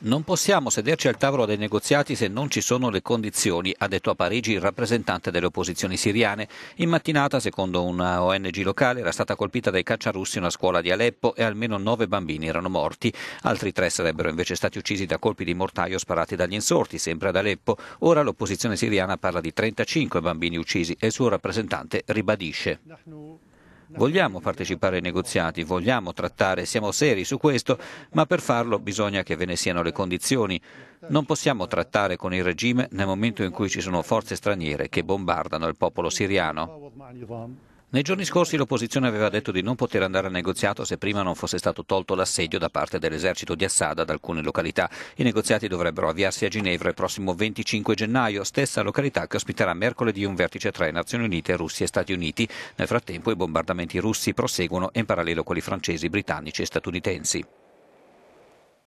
Non possiamo sederci al tavolo dei negoziati se non ci sono le condizioni, ha detto a Parigi il rappresentante delle opposizioni siriane. In mattinata, secondo una ONG locale, era stata colpita dai cacciarussi una scuola di Aleppo e almeno nove bambini erano morti. Altri tre sarebbero invece stati uccisi da colpi di mortaio sparati dagli insorti, sempre ad Aleppo. Ora l'opposizione siriana parla di 35 bambini uccisi e il suo rappresentante ribadisce. Vogliamo partecipare ai negoziati, vogliamo trattare, siamo seri su questo, ma per farlo bisogna che ve ne siano le condizioni. Non possiamo trattare con il regime nel momento in cui ci sono forze straniere che bombardano il popolo siriano. Nei giorni scorsi l'opposizione aveva detto di non poter andare al negoziato se prima non fosse stato tolto l'assedio da parte dell'esercito di Assad ad alcune località. I negoziati dovrebbero avviarsi a Ginevra il prossimo 25 gennaio, stessa località che ospiterà mercoledì un vertice tra Nazioni Unite, Russia e Stati Uniti. Nel frattempo i bombardamenti russi proseguono in parallelo quelli francesi, britannici e statunitensi.